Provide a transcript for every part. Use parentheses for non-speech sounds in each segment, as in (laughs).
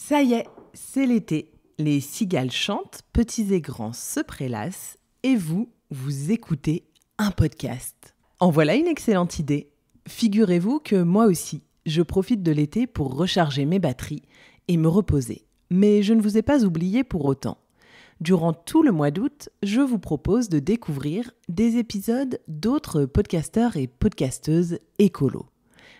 Ça y est, c'est l'été. Les cigales chantent, petits et grands se prélassent, et vous, vous écoutez un podcast. En voilà une excellente idée. Figurez-vous que moi aussi, je profite de l'été pour recharger mes batteries et me reposer. Mais je ne vous ai pas oublié pour autant. Durant tout le mois d'août, je vous propose de découvrir des épisodes d'autres podcasteurs et podcasteuses écolos.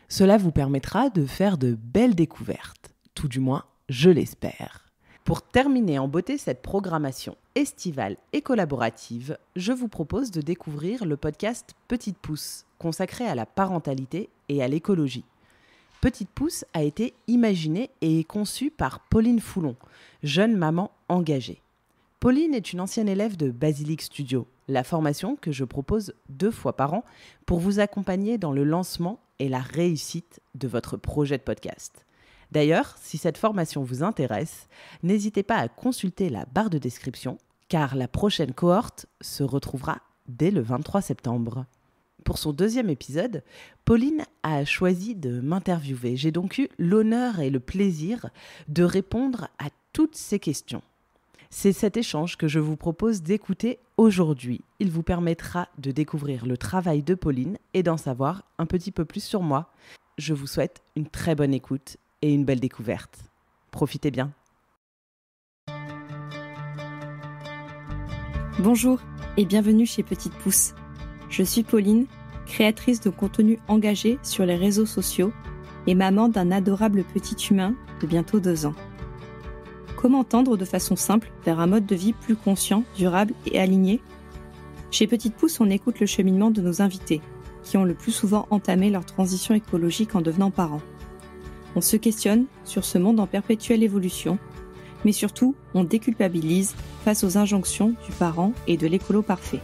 Cela vous permettra de faire de belles découvertes, tout du moins je l'espère. Pour terminer en beauté cette programmation estivale et collaborative, je vous propose de découvrir le podcast Petite Pousse, consacré à la parentalité et à l'écologie. Petite Pousse a été imaginé et conçu par Pauline Foulon, jeune maman engagée. Pauline est une ancienne élève de Basilic Studio, la formation que je propose deux fois par an pour vous accompagner dans le lancement et la réussite de votre projet de podcast. D'ailleurs, si cette formation vous intéresse, n'hésitez pas à consulter la barre de description, car la prochaine cohorte se retrouvera dès le 23 septembre. Pour son deuxième épisode, Pauline a choisi de m'interviewer. J'ai donc eu l'honneur et le plaisir de répondre à toutes ses questions. C'est cet échange que je vous propose d'écouter aujourd'hui. Il vous permettra de découvrir le travail de Pauline et d'en savoir un petit peu plus sur moi. Je vous souhaite une très bonne écoute et une belle découverte. Profitez bien. Bonjour et bienvenue chez Petite Pouce. Je suis Pauline, créatrice de contenu engagé sur les réseaux sociaux et maman d'un adorable petit humain de bientôt deux ans. Comment tendre de façon simple vers un mode de vie plus conscient, durable et aligné Chez Petite Pouce, on écoute le cheminement de nos invités, qui ont le plus souvent entamé leur transition écologique en devenant parents. On se questionne sur ce monde en perpétuelle évolution, mais surtout, on déculpabilise face aux injonctions du parent et de l'écolo parfait.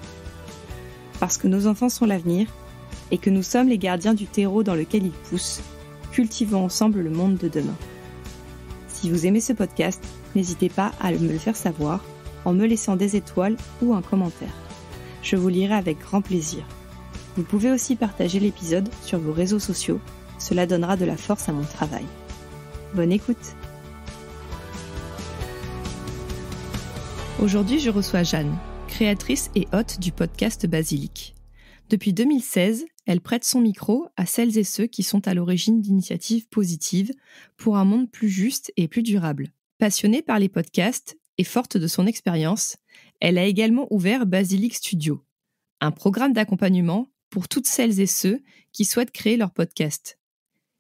Parce que nos enfants sont l'avenir et que nous sommes les gardiens du terreau dans lequel ils poussent, cultivons ensemble le monde de demain. Si vous aimez ce podcast, n'hésitez pas à me le faire savoir en me laissant des étoiles ou un commentaire. Je vous lirai avec grand plaisir. Vous pouvez aussi partager l'épisode sur vos réseaux sociaux cela donnera de la force à mon travail. Bonne écoute Aujourd'hui, je reçois Jeanne, créatrice et hôte du podcast Basilic. Depuis 2016, elle prête son micro à celles et ceux qui sont à l'origine d'initiatives positives pour un monde plus juste et plus durable. Passionnée par les podcasts et forte de son expérience, elle a également ouvert Basilic Studio, un programme d'accompagnement pour toutes celles et ceux qui souhaitent créer leur podcast,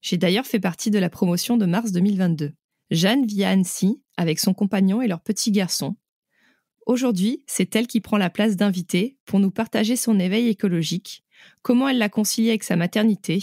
j'ai d'ailleurs fait partie de la promotion de mars 2022. Jeanne vit à Annecy avec son compagnon et leur petit garçon. Aujourd'hui, c'est elle qui prend la place d'invitée pour nous partager son éveil écologique, comment elle l'a concilié avec sa maternité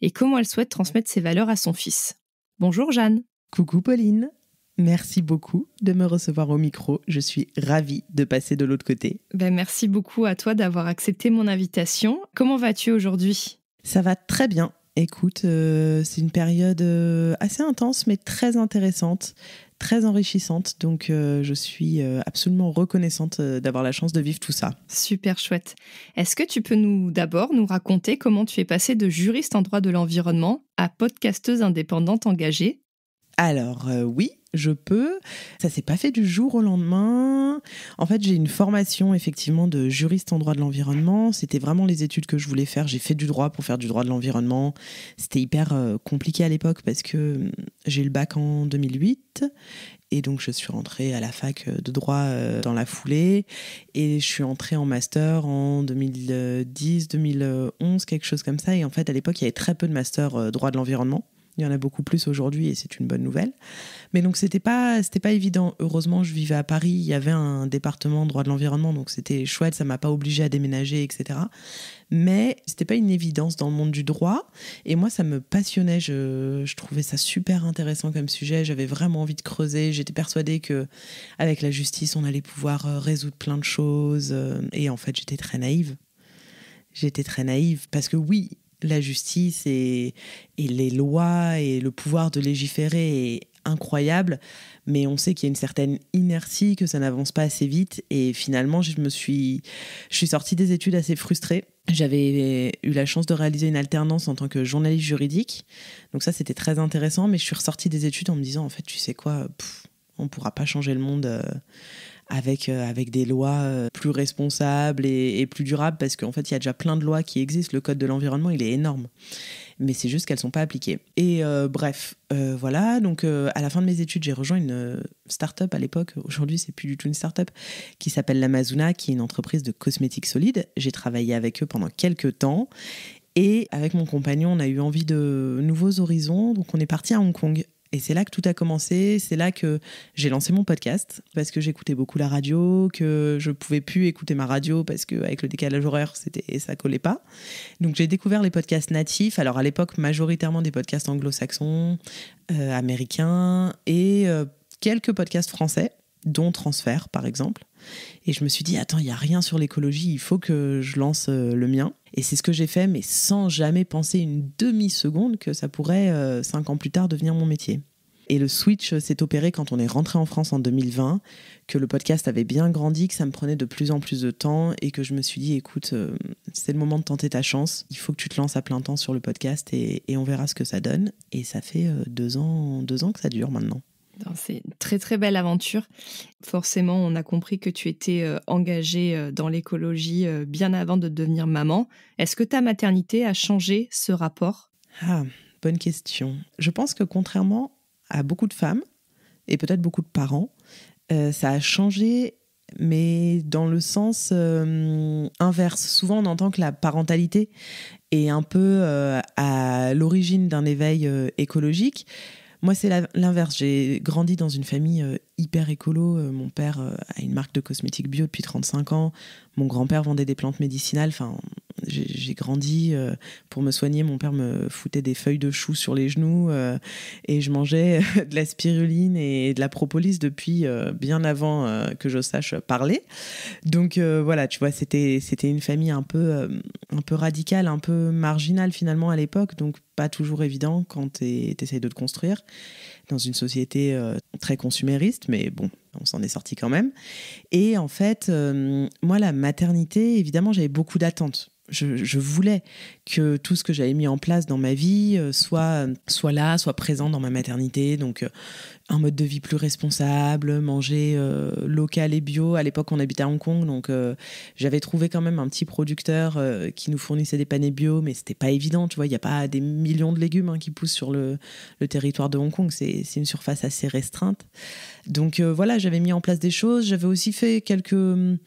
et comment elle souhaite transmettre ses valeurs à son fils. Bonjour Jeanne. Coucou Pauline. Merci beaucoup de me recevoir au micro. Je suis ravie de passer de l'autre côté. Ben merci beaucoup à toi d'avoir accepté mon invitation. Comment vas-tu aujourd'hui Ça va très bien. Écoute, euh, c'est une période euh, assez intense, mais très intéressante, très enrichissante. Donc, euh, je suis absolument reconnaissante d'avoir la chance de vivre tout ça. Super chouette. Est-ce que tu peux nous d'abord nous raconter comment tu es passée de juriste en droit de l'environnement à podcasteuse indépendante engagée Alors, oui, je peux. Ça s'est pas fait du jour au lendemain. En fait, j'ai une formation effectivement de juriste en droit de l'environnement. C'était vraiment les études que je voulais faire. J'ai fait du droit pour faire du droit de l'environnement. C'était hyper euh, compliqué à l'époque parce que euh, j'ai le bac en 2008 et donc je suis rentrée à la fac euh, de droit dans la foulée et je suis entrée en master en 2010, 2011, quelque chose comme ça. Et en fait, à l'époque, il y avait très peu de master droit de l'environnement. Il y en a beaucoup plus aujourd'hui et c'est une bonne nouvelle. Mais donc c'était pas c'était pas évident. Heureusement, je vivais à Paris, il y avait un département droit de l'environnement, donc c'était chouette, ça m'a pas obligé à déménager, etc. Mais c'était pas une évidence dans le monde du droit. Et moi, ça me passionnait. Je, trouvais ça super intéressant comme sujet. J'avais vraiment envie de creuser. J'étais persuadée que avec la justice, on allait pouvoir euh, résoudre plein de choses. Euh, et en fait, j'étais très naïve j'étais très naïve parce que oui, la justice et, les lois et le pouvoir de légiférer est incroyable, mais on sait qu'il y a une certaine inertie, que ça n'avance pas assez vite. Et finalement, je me suis, je suis sortie des études assez frustrée. J'avais eu la chance de réaliser une alternance en tant que journaliste juridique. Donc ça, c'était très intéressant, mais je suis ressortie des études en me disant, en fait, tu sais quoi, on ne pourra pas changer le monde. Euh, avec, euh, avec des lois euh, plus responsables et, plus durables, parce qu'en fait, il y a déjà plein de lois qui existent. Le Code de l'environnement, il est énorme. Mais c'est juste qu'elles ne sont pas appliquées. Et euh, bref, voilà. Donc, à la fin de mes études, j'ai rejoint une start-up à l'époque. Aujourd'hui, c'est plus du tout une start-up qui s'appelle l'Amazuna, qui est une entreprise de cosmétiques solides. J'ai travaillé avec eux pendant quelques temps. Et avec mon compagnon, on a eu envie de nouveaux horizons. Donc, on est parti à Hong Kong et c'est là que tout a commencé, c'est là que j'ai lancé mon podcast parce que j'écoutais beaucoup la radio, que je pouvais plus écouter ma radio parce qu'avec avec le décalage horaire, c'était ça collait pas. Donc j'ai découvert les podcasts natifs, alors à l'époque majoritairement des podcasts anglo-saxons, euh, américains et euh, quelques podcasts français dont Transfert par exemple. Et je me suis dit, attends, il n'y a rien sur l'écologie, il faut que je lance euh, le mien. Et c'est ce que j'ai fait, mais sans jamais penser une demi-seconde que ça pourrait, euh, cinq ans plus tard, devenir mon métier. Et le switch euh, s'est opéré quand on est rentré en France en 2020, que le podcast avait bien grandi, que ça me prenait de plus en plus de temps et que je me suis dit, écoute, c'est le moment de tenter ta chance, il faut que tu te lances à plein temps sur le podcast et, et on verra ce que ça donne. Et ça fait deux ans, deux ans que ça dure maintenant. C'est une très très belle aventure. Forcément, on a compris que tu étais euh, engagée euh, dans l'écologie euh, bien avant de devenir maman. Est-ce que ta maternité a changé ce rapport Ah, bonne question. Je pense que contrairement à beaucoup de femmes et peut-être beaucoup de parents, ça a changé mais dans le sens inverse. Souvent, on entend que la parentalité est un peu à l'origine d'un éveil écologique. Moi, c'est l'inverse. J'ai grandi dans une famille euh, hyper écolo. Euh, mon père euh, a une marque de cosmétiques bio depuis 35 ans. Mon grand-père vendait des plantes médicinales. Enfin, j'ai grandi euh, pour me soigner. Mon père me foutait des feuilles de chou sur les genoux et je mangeais (laughs) de la spiruline et de la propolis depuis bien avant que je sache parler. Donc voilà, tu vois, c'était une famille un peu un peu radicale, un peu marginale finalement à l'époque, donc pas toujours évident quand tu essayes de te construire dans une société euh, très consumériste, mais bon, on s'en est sorti quand même. Et en fait, euh, moi, la maternité, évidemment, j'avais beaucoup d'attentes. Je, voulais que tout ce que j'avais mis en place dans ma vie euh, soit, soit là, soit présent dans ma maternité. Donc, euh, un mode de vie plus responsable, manger euh, local et bio. À l'époque, on habitait à Hong Kong, donc j'avais trouvé quand même un petit producteur qui nous fournissait des paniers bio, mais c'était pas évident, tu vois. Il n'y a pas des millions de légumes hein, qui poussent sur le territoire de Hong Kong. C'est une surface assez restreinte. Donc voilà, j'avais mis en place des choses. J'avais aussi fait quelques hum,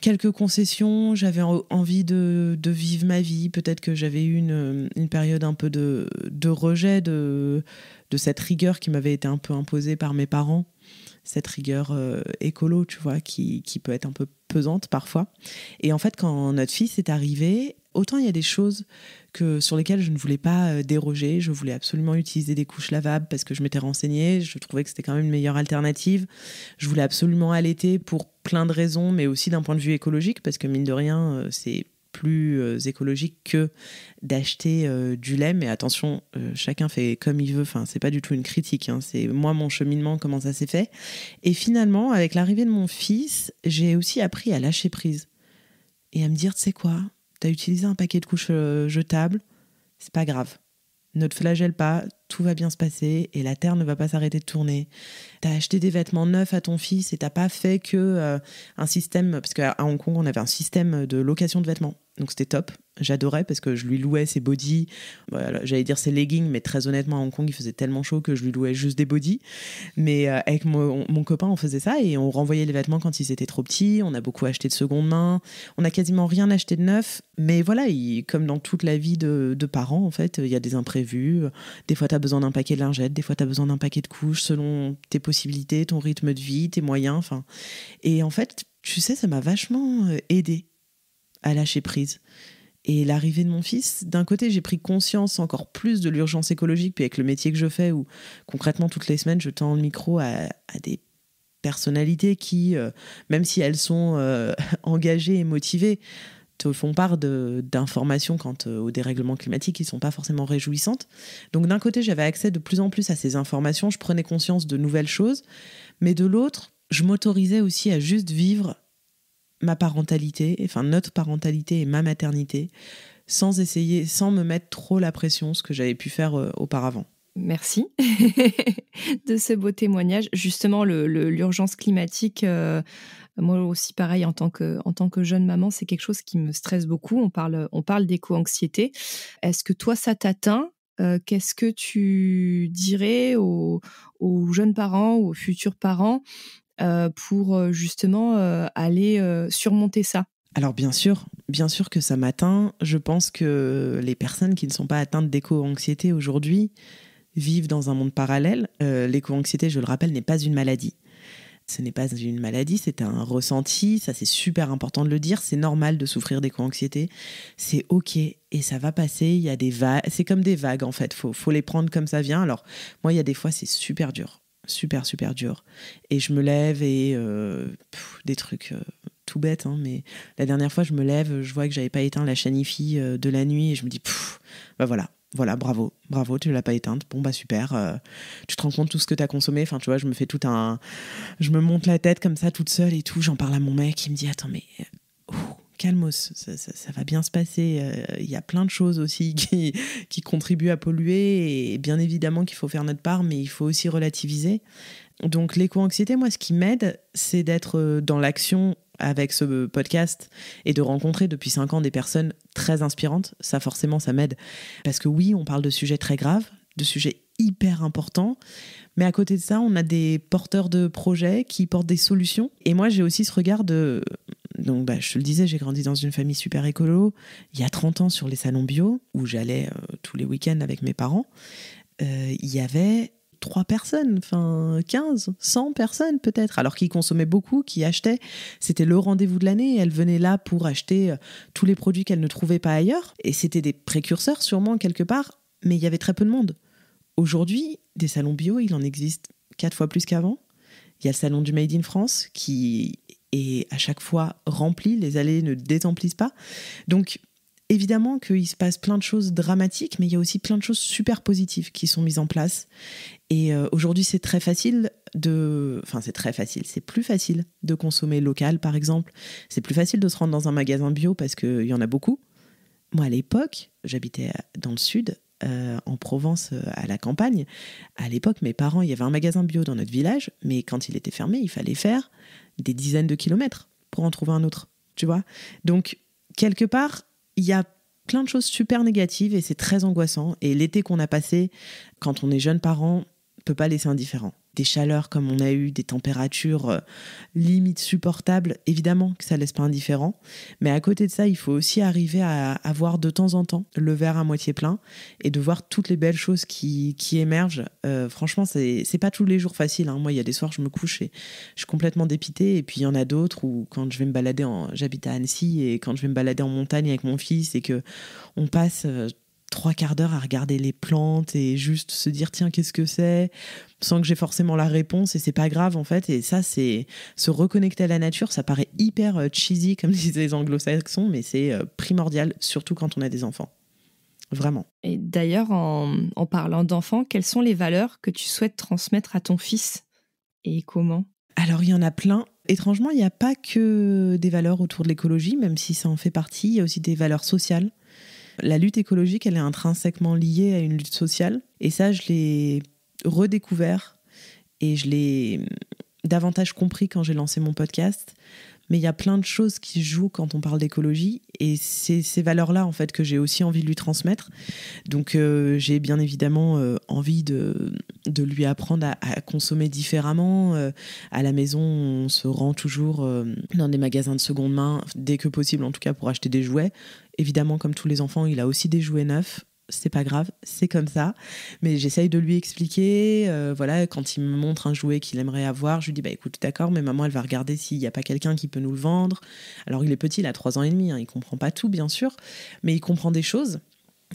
quelques concessions, j'avais envie de, vivre ma vie, peut-être que j'avais eu une, période un peu de, rejet de, de, cette rigueur qui m'avait été un peu imposée par mes parents, cette rigueur euh, écolo, tu vois, qui, qui, peut être un peu pesante parfois. Et en fait, quand notre fils est arrivé, Autant il y a des choses que, sur lesquelles je ne voulais pas euh, déroger, je voulais absolument utiliser des couches lavables parce que je m'étais renseignée, je trouvais que c'était quand même une meilleure alternative. Je voulais absolument allaiter pour plein de raisons, mais aussi d'un point de vue écologique parce que mine de rien, euh, c'est plus euh, écologique que d'acheter du lait. Mais attention, chacun fait comme il veut. Enfin, c'est pas du tout une critique. Hein. C'est moi mon cheminement, comment ça s'est fait. Et finalement, avec l'arrivée de mon fils, j'ai aussi appris à lâcher prise et à me dire, tu sais quoi, T'as utilisé un paquet de couches euh, jetables, c'est pas grave. Ne te flagelle pas, tout va bien se passer et la terre ne va pas s'arrêter de tourner. T'as acheté des vêtements neufs à ton fils et t'as pas fait que euh, un système, parce qu'à Hong Kong on avait un système de location de vêtements, donc c'était top j'adorais parce que je lui louais ses bodys. J'allais dire ses leggings, mais très honnêtement, à Hong Kong, il faisait tellement chaud que je lui louais juste des bodys. Mais euh, avec mon, copain, on faisait ça et on renvoyait les vêtements quand ils étaient trop petits. On a beaucoup acheté de seconde main. On n'a quasiment rien acheté de neuf. Mais voilà, comme dans toute la vie de, de parents, en fait, il y a des imprévus. Des fois, tu as besoin d'un paquet de lingettes. Des fois, tu as besoin d'un paquet de couches selon tes possibilités, ton rythme de vie, tes moyens. Enfin, et en fait, tu sais, ça m'a vachement euh, aidé à lâcher prise. Et l'arrivée de mon fils, d'un côté, j'ai pris conscience encore plus de l'urgence écologique, puis avec le métier que je fais, où concrètement, toutes les semaines, je tends le micro à, des personnalités qui, euh, même si elles sont euh, (laughs) engagées et motivées, te font part d'informations quant euh, au dérèglement climatique, qui ne sont pas forcément réjouissantes. Donc d'un côté, j'avais accès de plus en plus à ces informations, je prenais conscience de nouvelles choses, mais de l'autre, je m'autorisais aussi à juste vivre ma parentalité, enfin notre parentalité et ma maternité, sans essayer, sans me mettre trop la pression, ce que j'avais pu faire euh, auparavant. Merci (laughs) de ce beau témoignage. Justement, l'urgence climatique, euh, moi aussi pareil, en tant que, jeune maman, c'est quelque chose qui me stresse beaucoup. On parle, on parle d'éco-anxiété. Est-ce que toi, ça t'atteint euh, Qu'est-ce que tu dirais aux, jeunes parents, aux futurs parents euh, pour euh, justement euh, aller surmonter ça alors bien sûr, bien sûr que ça m'atteint. Je pense que les personnes qui ne sont pas atteintes d'éco-anxiété aujourd'hui vivent dans un monde parallèle. L'éco-anxiété, je le rappelle, n'est pas une maladie. Ce n'est pas une maladie, c'est un ressenti, ça c'est super important de le dire, c'est normal de souffrir d'éco-anxiété, c'est ok et ça va passer, il y a des vagues, c'est comme des vagues en fait, faut, faut les prendre comme ça vient. Alors moi il y a des fois c'est super dur, super, super dur. Et je me lève et euh, des trucs euh, tout bêtes, hein, mais la dernière fois, je me lève, je vois que j'avais pas éteint la chanifi euh, de la nuit et je me dis, bah voilà, voilà, bravo, bravo, tu l'as pas éteinte. Bon, bah super. tu te rends compte tout ce que tu as consommé. Enfin, tu vois, je me fais tout un. Je me monte la tête comme ça toute seule et tout. J'en parle à mon mec. Il me dit Attends, mais calmos, ça, va bien se passer. Euh, il y a plein de choses aussi (laughs) qui, contribuent à polluer et bien évidemment qu'il faut faire notre part, mais il faut aussi relativiser. Donc l'éco-anxiété, moi, ce qui m'aide, c'est d'être euh, dans l'action avec ce podcast et de rencontrer depuis cinq ans des personnes très inspirantes. Ça, forcément, ça m'aide. Parce que oui, on parle de sujets très graves, de sujets hyper importants. Mais à côté de ça, on a des porteurs de projets qui portent des solutions. Et moi, j'ai aussi ce regard de donc, bah, je te le disais, j'ai grandi dans une famille super écolo. Il y a 30 ans, sur les salons bio, où j'allais euh, tous les week-ends avec mes parents, euh, il y avait trois personnes, enfin 15, 100 personnes peut-être, alors qu'ils consommaient beaucoup, qui achetaient. C'était le rendez-vous de l'année. Elles venaient là pour acheter euh, tous les produits qu'elles ne trouvaient pas ailleurs. Et c'était des précurseurs, sûrement, quelque part, mais il y avait très peu de monde. Aujourd'hui, des salons bio, il en existe quatre fois plus qu'avant. Il y a le salon du Made in France qui et à chaque fois rempli, les allées ne désemplissent pas. Donc évidemment qu'il se passe plein de choses dramatiques, mais il y a aussi plein de choses super positives qui sont mises en place. Et euh, aujourd'hui, c'est très facile de... Enfin, c'est très facile, c'est plus facile de consommer local, par exemple. C'est plus facile de se rendre dans un magasin bio parce qu'il y en a beaucoup. Moi, à l'époque, j'habitais dans le sud, euh, en Provence, euh, à la campagne. À l'époque, mes parents, il y avait un magasin bio dans notre village, mais quand il était fermé, il fallait faire des dizaines de kilomètres pour en trouver un autre, tu vois. Donc, quelque part, il y a plein de choses super négatives et c'est très angoissant. Et l'été qu'on a passé, quand on est jeune parent, ne peut pas laisser indifférent des chaleurs comme on a eu, des températures euh, limites supportables, évidemment que ça laisse pas indifférent. Mais à côté de ça, il faut aussi arriver à, avoir de temps en temps le verre à moitié plein et de voir toutes les belles choses qui, émergent. Euh, franchement, c'est pas tous les jours facile. Hein. Moi, il y a des soirs, je me couche et je suis complètement dépité. Et puis, il y en a d'autres où quand je vais me balader, j'habite à Annecy, et quand je vais me balader en montagne avec mon fils et que on passe euh, trois quarts d'heure à regarder les plantes et juste se dire tiens qu'est-ce que c'est sans que j'ai forcément la réponse et c'est pas grave en fait et ça c'est se reconnecter à la nature ça paraît hyper euh, cheesy comme (laughs) disent les anglo-saxons mais c'est euh, primordial surtout quand on a des enfants vraiment et d'ailleurs en, en parlant d'enfants quelles sont les valeurs que tu souhaites transmettre à ton fils et comment alors il y en a plein étrangement il n'y a pas que des valeurs autour de l'écologie même si ça en fait partie il y a aussi des valeurs sociales la lutte écologique, elle est intrinsèquement liée à une lutte sociale. Et ça, je l'ai redécouvert et je l'ai hum, davantage compris quand j'ai lancé mon podcast. Mais il y a plein de choses qui jouent quand on parle d'écologie et c'est ces valeurs-là en fait que j'ai aussi envie de lui transmettre. Donc euh, j'ai bien évidemment euh, envie de, lui apprendre à, consommer différemment. Euh, à la maison, on se rend toujours dans des magasins de seconde main dès que possible en tout cas pour acheter des jouets évidemment, comme tous les enfants, il a aussi des jouets neufs. C'est pas grave, c'est comme ça. Mais j'essaye de lui expliquer. Euh, voilà, quand il me montre un jouet qu'il aimerait avoir, je lui dis Bah écoute, d'accord, mais maman, elle va regarder s'il n'y a pas quelqu'un qui peut nous le vendre. Alors, il est petit, il a trois ans et demi, il hein, il comprend pas tout, bien sûr, mais il comprend des choses.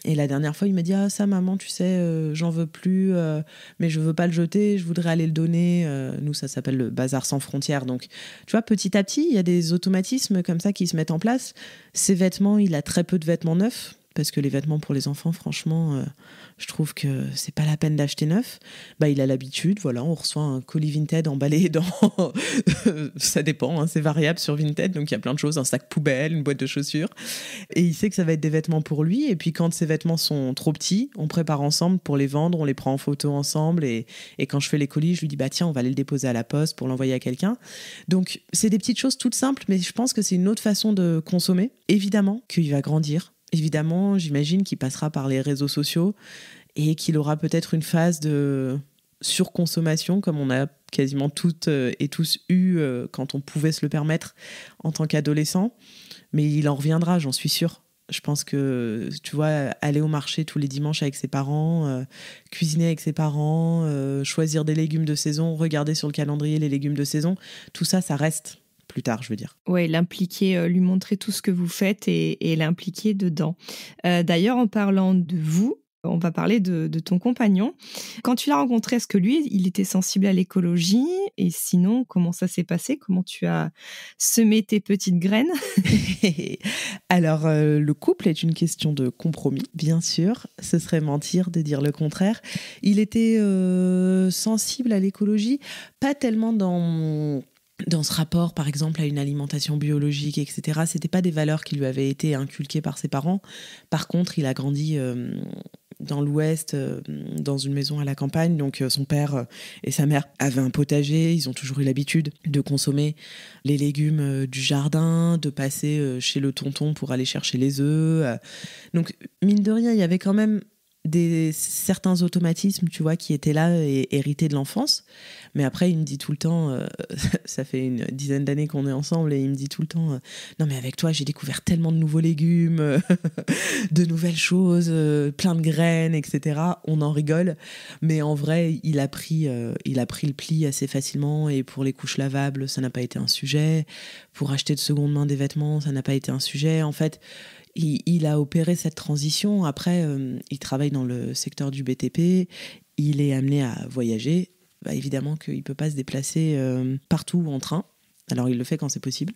Et la dernière fois, il m'a dit Ah, ça, maman, tu sais, euh, j'en veux plus, euh, mais je veux pas le jeter, je voudrais aller le donner. Euh, nous, ça s'appelle le bazar sans frontières. Donc, tu vois, petit à petit, il y a des automatismes comme ça qui se mettent en place. Ces vêtements, il a très peu de vêtements neufs parce que les vêtements pour les enfants, franchement, euh, je trouve que c'est pas la peine d'acheter neuf. Bah, il a l'habitude, voilà, on reçoit un colis Vinted emballé (laughs) dans. Euh, ça dépend, hein, c'est variable sur Vinted, donc il y a plein de choses, un sac poubelle, une boîte de chaussures. Et il sait que ça va être des vêtements pour lui. Et puis quand ces vêtements sont trop petits, on prépare ensemble pour les vendre, on les prend en photo ensemble. Et, quand je fais les colis, je lui dis, bah tiens, on va aller le déposer à la poste pour l'envoyer à quelqu'un. Donc c'est des petites choses toutes simples, mais je pense que c'est une autre façon de consommer. Évidemment qu'il va grandir évidemment, j'imagine qu'il passera par les réseaux sociaux et qu'il aura peut-être une phase de surconsommation, comme on a quasiment toutes euh, et tous eu euh, quand on pouvait se le permettre en tant qu'adolescent. Mais il en reviendra, j'en suis sûre. Je pense que, tu vois, aller au marché tous les dimanches avec ses parents, euh, cuisiner avec ses parents, choisir des légumes de saison, regarder sur le calendrier les légumes de saison, tout ça, ça reste plus tard, je veux dire. Oui, l'impliquer, euh, lui montrer tout ce que vous faites et, l'impliquer dedans. Euh, d'ailleurs, en parlant de vous, on va parler de, ton compagnon. Quand tu l'as rencontré, est-ce que lui, il était sensible à l'écologie Et sinon, comment ça s'est passé Comment tu as semé tes petites graines (laughs) Alors, euh, le couple est une question de compromis, bien sûr. Ce serait mentir de dire le contraire. Il était sensible à l'écologie, pas tellement dans dans ce rapport, par exemple, à une alimentation biologique, etc. C'était pas des valeurs qui lui avaient été inculquées par ses parents. Par contre, il a grandi euh, dans l'Ouest, euh, dans une maison à la campagne. Donc, euh, son père et sa mère avaient un potager. Ils ont toujours eu l'habitude de consommer les légumes du jardin, de passer chez le tonton pour aller chercher les œufs. Donc, mine de rien, il y avait quand même des certains automatismes, tu vois, qui étaient là et hérités de l'enfance. Mais après, il me dit tout le temps, euh, (laughs) ça fait une dizaine d'années qu'on est ensemble, et il me dit tout le temps, euh, non mais avec toi, j'ai découvert tellement de nouveaux légumes, euh, (laughs) de nouvelles choses, plein de graines, etc. On en rigole, mais en vrai, il a pris, il a pris le pli assez facilement. Et pour les couches lavables, ça n'a pas été un sujet. Pour acheter de seconde main des vêtements, ça n'a pas été un sujet. En fait, il, a opéré cette transition. Après, euh, il travaille dans le secteur du BTP, il est amené à voyager. Bah, évidemment qu'il ne peut pas se déplacer euh, partout en train. Alors il le fait quand c'est possible.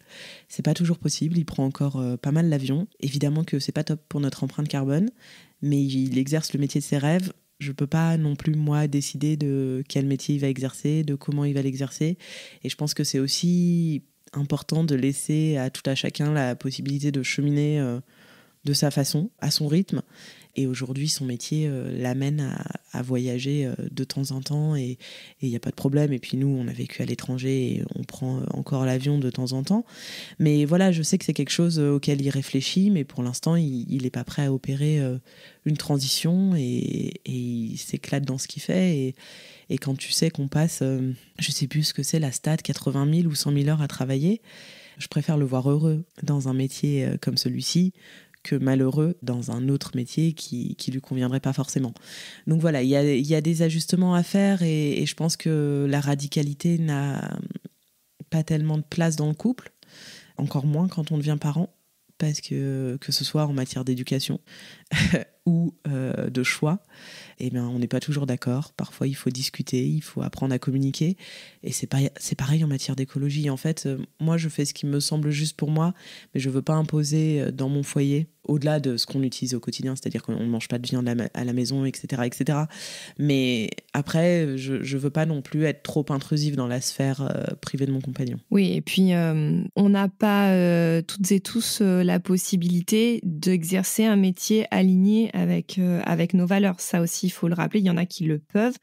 C'est pas toujours possible. Il prend encore euh, pas mal l'avion. Évidemment que c'est pas top pour notre empreinte carbone, mais il exerce le métier de ses rêves. Je peux pas non plus moi décider de quel métier il va exercer, de comment il va l'exercer. Et je pense que c'est aussi important de laisser à tout à chacun la possibilité de cheminer de sa façon, à son rythme. Et aujourd'hui, son métier euh, l'amène à, voyager euh, de temps en temps et il n'y a pas de problème. Et puis nous, on a vécu à l'étranger et on prend euh, encore l'avion de temps en temps. Mais voilà, je sais que c'est quelque chose auquel il réfléchit, mais pour l'instant, il n'est pas prêt à opérer une transition et, il s'éclate dans ce qu'il fait. Et, quand tu sais qu'on passe, je sais plus ce que c'est, la stade, 80 000 ou 100 000 heures à travailler, je préfère le voir heureux dans un métier comme celui-ci que malheureux dans un autre métier qui, qui lui conviendrait pas forcément. Donc voilà, il y a, y a, des ajustements à faire et, je pense que la radicalité n'a pas tellement de place dans le couple, encore moins quand on devient parent, parce que que ce soit en matière d'éducation (laughs) ou euh, de choix, eh bien, on n'est pas toujours d'accord. Parfois, il faut discuter, il faut apprendre à communiquer. Et c'est pareil, c'est pareil en matière d'écologie. En fait, euh, moi, je fais ce qui me semble juste pour moi, mais je veux pas imposer euh, dans mon foyer au-delà de ce qu'on utilise au quotidien, c'est-à-dire qu'on ne mange pas de viande à la maison, etc. etc. Mais après, je ne veux pas non plus être trop intrusive dans la sphère euh, privée de mon compagnon. Oui, et puis euh, on n'a pas euh, toutes et tous la possibilité d'exercer un métier aligné avec, avec nos valeurs. Ça aussi, il faut le rappeler, il y en a qui le peuvent,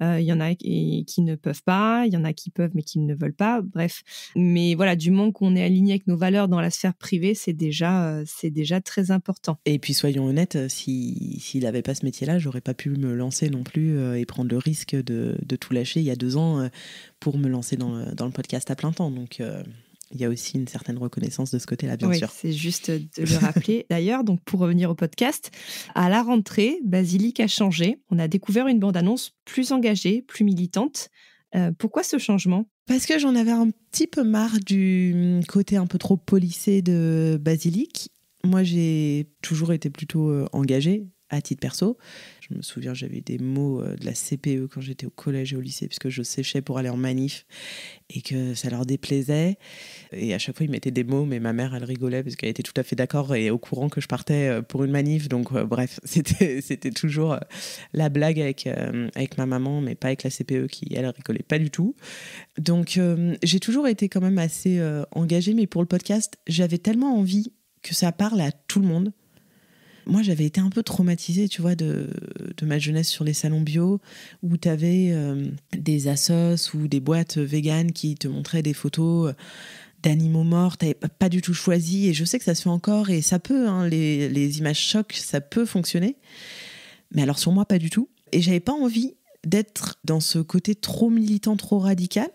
il y en a qui ne peuvent pas, il y en a qui peuvent mais qui ne veulent pas, bref. Mais voilà, du moment qu'on est aligné avec nos valeurs dans la sphère privée, c'est déjà, c'est déjà très important. Et puis soyons honnêtes, euh, s'il n'avait pas ce métier-là, j'aurais pas pu me lancer non plus euh, et prendre le risque de, de, tout lâcher il y a deux ans euh, pour me lancer dans, dans, le podcast à plein temps. Donc il y a aussi une certaine reconnaissance de ce côté-là, bien sûr. C'est juste de le rappeler. (laughs) D'ailleurs, donc pour revenir au podcast, à la rentrée, Basilic a changé. On a découvert une bande-annonce plus engagée, plus militante. pourquoi ce changement Parce que j'en avais un petit peu marre du mm, côté un peu trop polissé de Basilic moi, j'ai toujours été plutôt euh, engagée à titre perso. Je me souviens, j'avais des mots euh, de la CPE quand j'étais au collège et au lycée, puisque je séchais pour aller en manif et que ça leur déplaisait. Et à chaque fois, ils mettaient des mots, mais ma mère, elle rigolait parce qu'elle était tout à fait d'accord et au courant que je partais euh, pour une manif. Donc, bref, (laughs) c'était, c'était toujours la blague avec, avec ma maman, mais pas avec la CPE qui, elle, rigolait pas du tout. Donc, j'ai toujours été quand même assez engagée, mais pour le podcast, j'avais tellement envie que ça parle à tout le monde. Moi, j'avais été un peu traumatisée, tu vois, de, ma jeunesse sur les salons bio, où tu avais euh, des assos ou des boîtes véganes qui te montraient des photos euh, d'animaux morts, t'avais pas du tout choisi, et je sais que ça se fait encore, et ça peut, hein, les, les images chocs, ça peut fonctionner. Mais alors sur moi, pas du tout. Et j'avais pas envie d'être dans ce côté trop militant, trop radical.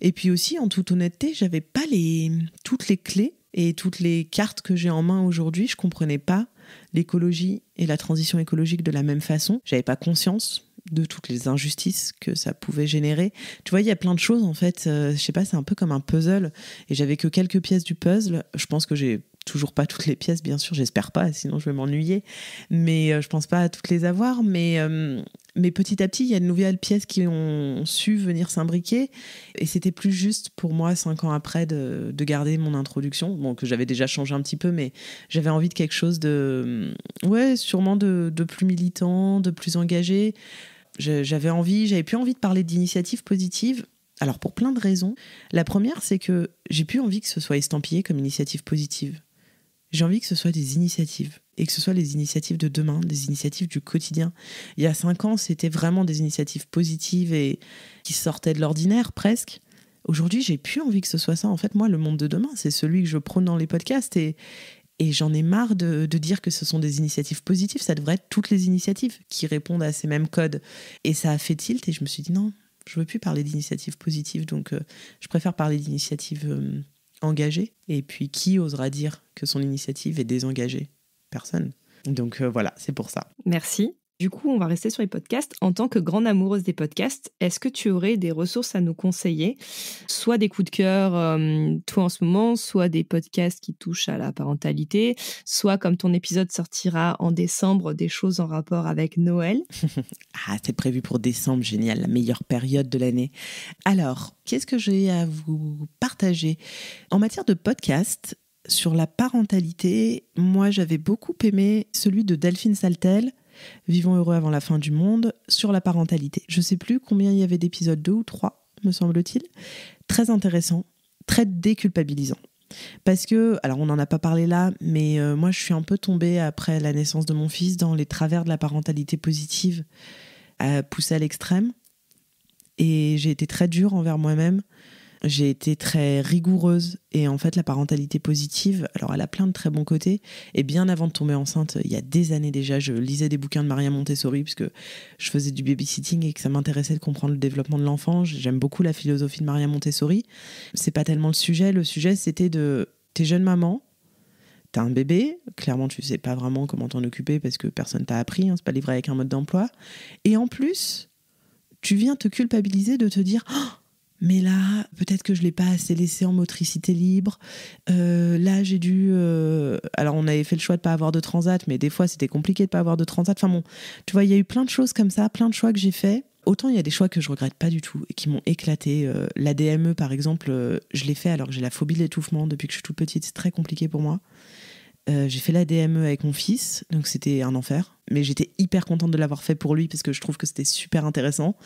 Et puis aussi, en toute honnêteté, j'avais pas les, toutes les clés et toutes les cartes que j'ai en main aujourd'hui, je comprenais pas l'écologie et la transition écologique de la même façon. J'avais pas conscience de toutes les injustices que ça pouvait générer. Tu vois, il y a plein de choses en fait. Je euh, je sais pas, c'est un peu comme un puzzle. Et j'avais que quelques pièces du puzzle. Je pense que j'ai toujours pas toutes les pièces, bien sûr, j'espère pas, sinon je vais m'ennuyer. Mais euh, je pense pas à toutes les avoir. Mais, euh, mais petit à petit, il y a de nouvelles pièces qui ont su venir s'imbriquer. Et c'était plus juste pour moi, cinq ans après, de, garder mon introduction, bon, que j'avais déjà changé un petit peu, mais j'avais envie de quelque chose de. Ouais, sûrement de, de plus militant, de plus engagé. J'avais envie, j'avais plus envie de parler d'initiatives positives. Alors pour plein de raisons. La première, c'est que j'ai plus envie que ce soit estampillé comme initiative positive. J'ai envie que ce soit des initiatives et que ce soit les initiatives de demain, des initiatives du quotidien. Il y a cinq ans, c'était vraiment des initiatives positives et qui sortaient de l'ordinaire presque. Aujourd'hui, j'ai plus envie que ce soit ça. En fait, moi, le monde de demain, c'est celui que je prône dans les podcasts et, et j'en ai marre de, de, dire que ce sont des initiatives positives. Ça devrait être toutes les initiatives qui répondent à ces mêmes codes. Et ça a fait tilt et je me suis dit non, je veux plus parler d'initiatives positives, donc euh, je préfère parler d'initiatives. Euh, engagé. Et puis qui osera dire que son initiative est désengagée Personne. Donc euh, voilà, c'est pour ça. Merci. Du coup, on va rester sur les podcasts. En tant que grande amoureuse des podcasts, est-ce que tu aurais des ressources à nous conseiller Soit des coups de cœur, euh, toi en ce moment, soit des podcasts qui touchent à la parentalité, soit comme ton épisode sortira en décembre, des choses en rapport avec Noël. (laughs) ah, c'est prévu pour décembre, génial, la meilleure période de l'année. Alors, qu'est-ce que j'ai à vous partager En matière de podcast, sur la parentalité, moi j'avais beaucoup aimé celui de Delphine Saltel Vivons heureux avant la fin du monde, sur la parentalité. Je sais plus combien il y avait d'épisodes, deux ou trois, me semble-t-il. Très intéressant, très déculpabilisant. Parce que, alors on n'en a pas parlé là, mais euh, moi je suis un peu tombée après la naissance de mon fils dans les travers de la parentalité positive, euh, poussée à l'extrême. Et j'ai été très dure envers moi-même j'ai été très rigoureuse et en fait la parentalité positive, alors elle a plein de très bons côtés. Et bien avant de tomber enceinte, il y a des années déjà, je lisais des bouquins de Maria Montessori parce que je faisais du babysitting et que ça m'intéressait de comprendre le développement de l'enfant. J'aime beaucoup la philosophie de Maria Montessori. C'est pas tellement le sujet. Le sujet c'était de t'es jeune maman, t'as un bébé, clairement tu sais pas vraiment comment t'en occuper parce que personne t'a appris, hein, c'est pas livré avec un mode d'emploi. Et en plus, tu viens te culpabiliser de te dire oh, mais là, peut-être que je l'ai pas assez laissé en motricité libre. Euh, là, j'ai dû. Euh, alors, on avait fait le choix de ne pas avoir de transat, mais des fois, c'était compliqué de pas avoir de transat. Enfin bon, tu vois, il y a eu plein de choses comme ça, plein de choix que j'ai fait Autant il y a des choix que je regrette pas du tout et qui m'ont éclaté. Euh, la DME, par exemple, je l'ai fait alors que j'ai la phobie de l'étouffement depuis que je suis toute petite. C'est très compliqué pour moi. Euh, j'ai fait la DME avec mon fils, donc c'était un enfer. Mais j'étais hyper contente de l'avoir fait pour lui parce que je trouve que c'était super intéressant.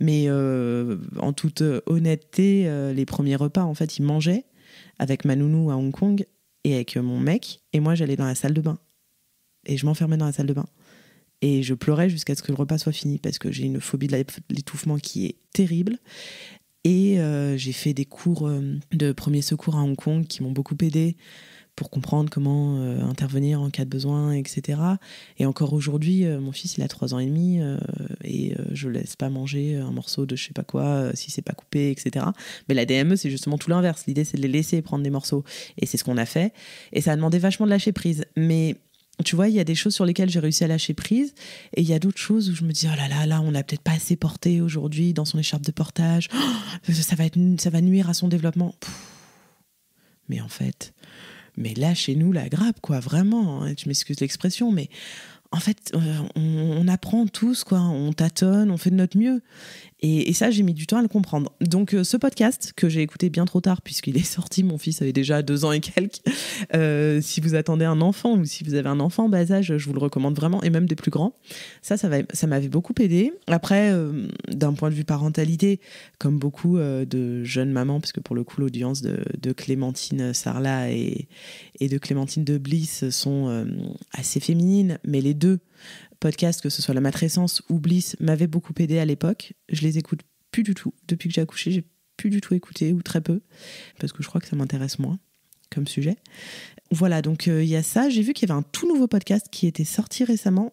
Mais euh, en toute euh, honnêteté, les premiers repas, en fait, il mangeait avec ma nounou à Hong Kong et avec mon mec. Et moi, j'allais dans la salle de bain. Et je m'enfermais dans la salle de bain. Et je pleurais jusqu'à ce que le repas soit fini parce que j'ai une phobie de l'étouffement qui est terrible. Et j'ai fait des cours de premier secours à Hong Kong qui m'ont beaucoup aidée pour comprendre comment euh, intervenir en cas de besoin, etc. Et encore aujourd'hui, euh, mon fils, il a 3 ans et demi euh, et je ne laisse pas manger un morceau de je sais pas quoi si c'est pas coupé, etc. Mais la DME, c'est justement tout l'inverse. L'idée, c'est de les laisser prendre des morceaux. Et c'est ce qu'on a fait. Et ça a demandé vachement de lâcher prise. Mais tu vois, il y a des choses sur lesquelles j'ai réussi à lâcher prise, et il y a d'autres choses où je me dis oh là là là, on n'a peut-être pas assez porté aujourd'hui dans son écharpe de portage. (gasps) ça va ça va nuire à son développement. Mais en fait, mais là, chez nous, la grappe, quoi, vraiment. Hein, tu m'excuses l'expression, mais en fait, euh, on, apprend tous, quoi. On tâtonne, on fait de notre mieux. Et, ça, j'ai mis du temps à le comprendre. Donc, euh, ce podcast que j'ai écouté bien trop tard, puisqu'il est (laughs) sorti, mon fils avait déjà deux ans et quelques. Euh, si vous attendez un enfant ou si vous avez un enfant bas âge, je vous le recommande vraiment, et même des plus grands. Ça, ça, m'avait beaucoup aidé. Après, euh, d'un point de vue parentalité, comme beaucoup de jeunes mamans, puisque pour le coup, l'audience de, Clémentine Sarla et, et de Clémentine de Bliss sont assez féminines, mais les deux podcast, que ce soit La Matrescence ou Bliss, m'avait beaucoup aidé à l'époque. Je les écoute plus du tout. Depuis que j'ai accouché, j'ai plus du tout écouté ou très peu, parce que je crois que ça m'intéresse moins comme sujet. Voilà, donc euh, il y a ça. J'ai vu qu'il y avait un tout nouveau podcast qui était sorti récemment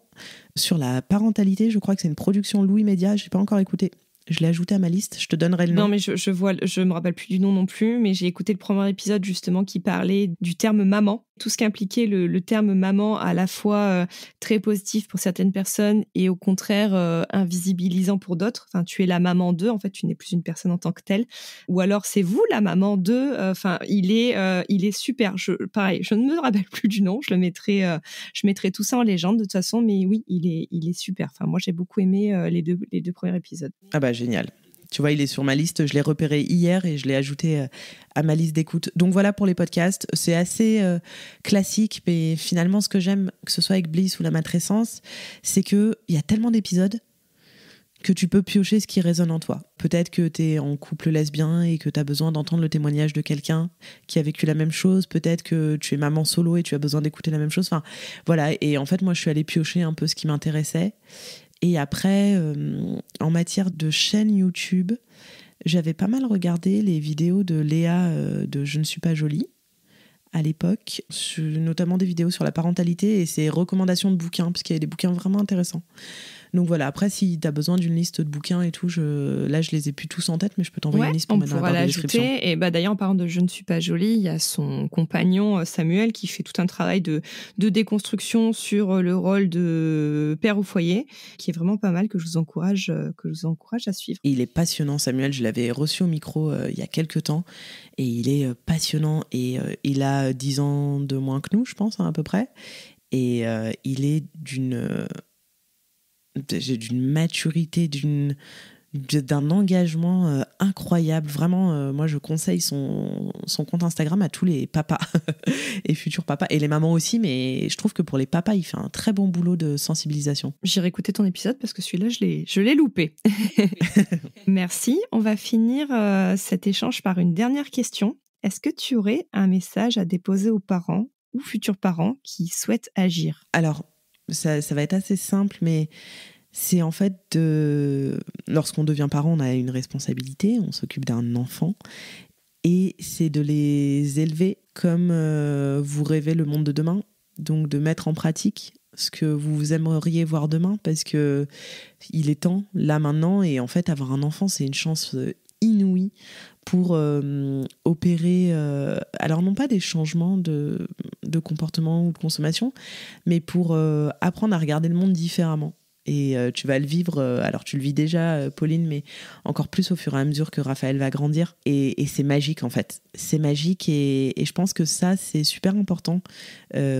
sur la parentalité. Je crois que c'est une production Louis Média. Je n'ai pas encore écouté. Je l'ai ajouté à ma liste. Je te donnerai le nom. Non, mais je, je vois, je me rappelle plus du nom non plus. Mais j'ai écouté le premier épisode justement qui parlait du terme maman tout ce qu'impliquait le, terme maman à la fois euh, très positif pour certaines personnes et au contraire euh, invisibilisant pour d'autres. Enfin, tu es la maman d'eux, en fait, tu n'es plus une personne en tant que telle. Ou alors c'est vous la maman d'eux. Euh, enfin, il est, il est super. Je, pareil, je ne me rappelle plus du nom. Je le mettrai, je mettrai tout ça en légende de toute façon. Mais oui, il est, il est super. Enfin, moi j'ai beaucoup aimé les deux, les deux premiers épisodes. Ah bah génial. Tu vois, il est sur ma liste. Je l'ai repéré hier et je l'ai ajouté euh, à ma liste d'écoute. Donc voilà pour les podcasts. C'est assez euh, classique, mais finalement, ce que j'aime, que ce soit avec Bliss ou La Matrescence, c'est qu'il y a tellement d'épisodes que tu peux piocher ce qui résonne en toi. Peut-être que tu es en couple lesbien et que tu as besoin d'entendre le témoignage de quelqu'un qui a vécu la même chose. Peut-être que tu es maman solo et tu as besoin d'écouter la même chose. Enfin, voilà. Et en fait, moi, je suis allée piocher un peu ce qui m'intéressait. Et après, euh, en matière de chaîne YouTube, j'avais pas mal regardé les vidéos de Léa euh, de Je ne suis pas jolie à l'époque, notamment des vidéos sur la parentalité et ses recommandations de bouquins, parce y avait des bouquins vraiment intéressants. Donc voilà, après, si tu as besoin d'une liste de bouquins et tout, je... là, je les ai plus tous en tête, mais je peux t'envoyer une liste pour mettre dans la description. Et bah, d'ailleurs, en parlant de Je ne suis pas jolie, il y a son compagnon euh, Samuel qui fait tout un travail de, de déconstruction sur euh, le rôle de père au foyer, qui est vraiment pas mal, que je vous encourage, euh, que je vous encourage à suivre. Il est passionnant, Samuel. Je l'avais reçu au micro il y a quelques temps et il est passionnant et il a 10 ans de moins que nous, je pense, hein, à peu près. Et il est d'une d'une maturité, d'une d'un engagement euh, incroyable. Vraiment, euh, moi, je conseille son, compte Instagram à tous les papas (laughs) et futurs papas, et les mamans aussi, mais je trouve que pour les papas, il fait un très bon boulot de sensibilisation. J'irai écouter ton épisode parce que celui-là, je l'ai loupé. (laughs) Merci. On va finir euh, cet échange par une dernière question. Est-ce que tu aurais un message à déposer aux parents ou futurs parents qui souhaitent agir Alors, ça, va être assez simple, mais c'est en fait de... Lorsqu'on devient parent, on a une responsabilité, on s'occupe d'un enfant, et c'est de les élever comme euh, vous rêvez le monde de demain, donc de mettre en pratique ce que vous aimeriez voir demain, parce que il est temps, là maintenant, et en fait, avoir un enfant, c'est une chance euh, inouïe pour euh, opérer, euh, alors non pas des changements de, comportement ou de consommation, mais pour euh, apprendre à regarder le monde différemment. Et tu vas le vivre, alors tu le vis déjà, Pauline, mais encore plus au fur et à mesure que Raphaël va grandir. Et, c'est magique, en fait. C'est magique et, je pense que ça, c'est super important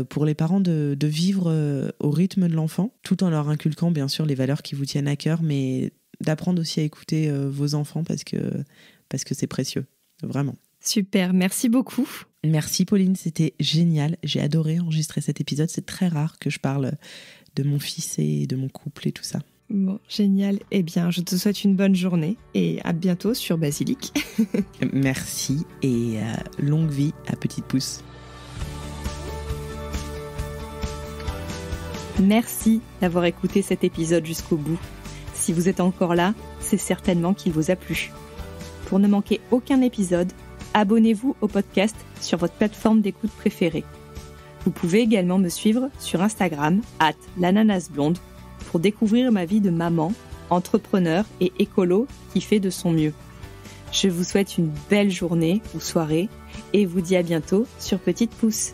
pour les parents de, de vivre au rythme de l'enfant, tout en leur inculquant, bien sûr, les valeurs qui vous tiennent à cœur, mais d'apprendre aussi à écouter vos enfants parce que parce que c'est précieux, vraiment. Super, merci beaucoup. Merci Pauline, c'était génial. J'ai adoré enregistrer cet épisode. C'est très rare que je parle de mon fils et de mon couple et tout ça. Bon, génial. Eh bien, je te souhaite une bonne journée et à bientôt sur Basilic. (laughs) Merci et euh, longue vie à Petite Pouce. Merci d'avoir écouté cet épisode jusqu'au bout. Si vous êtes encore là, c'est certainement qu'il vous a plu pour ne manquer aucun épisode, abonnez-vous au podcast sur votre plateforme d'écoute préférée. Vous pouvez également me suivre sur Instagram, at l'ananasblonde, pour découvrir ma vie de maman, entrepreneur et écolo qui fait de son mieux. Je vous souhaite une belle journée ou soirée et vous dis à bientôt sur Petite Pouce.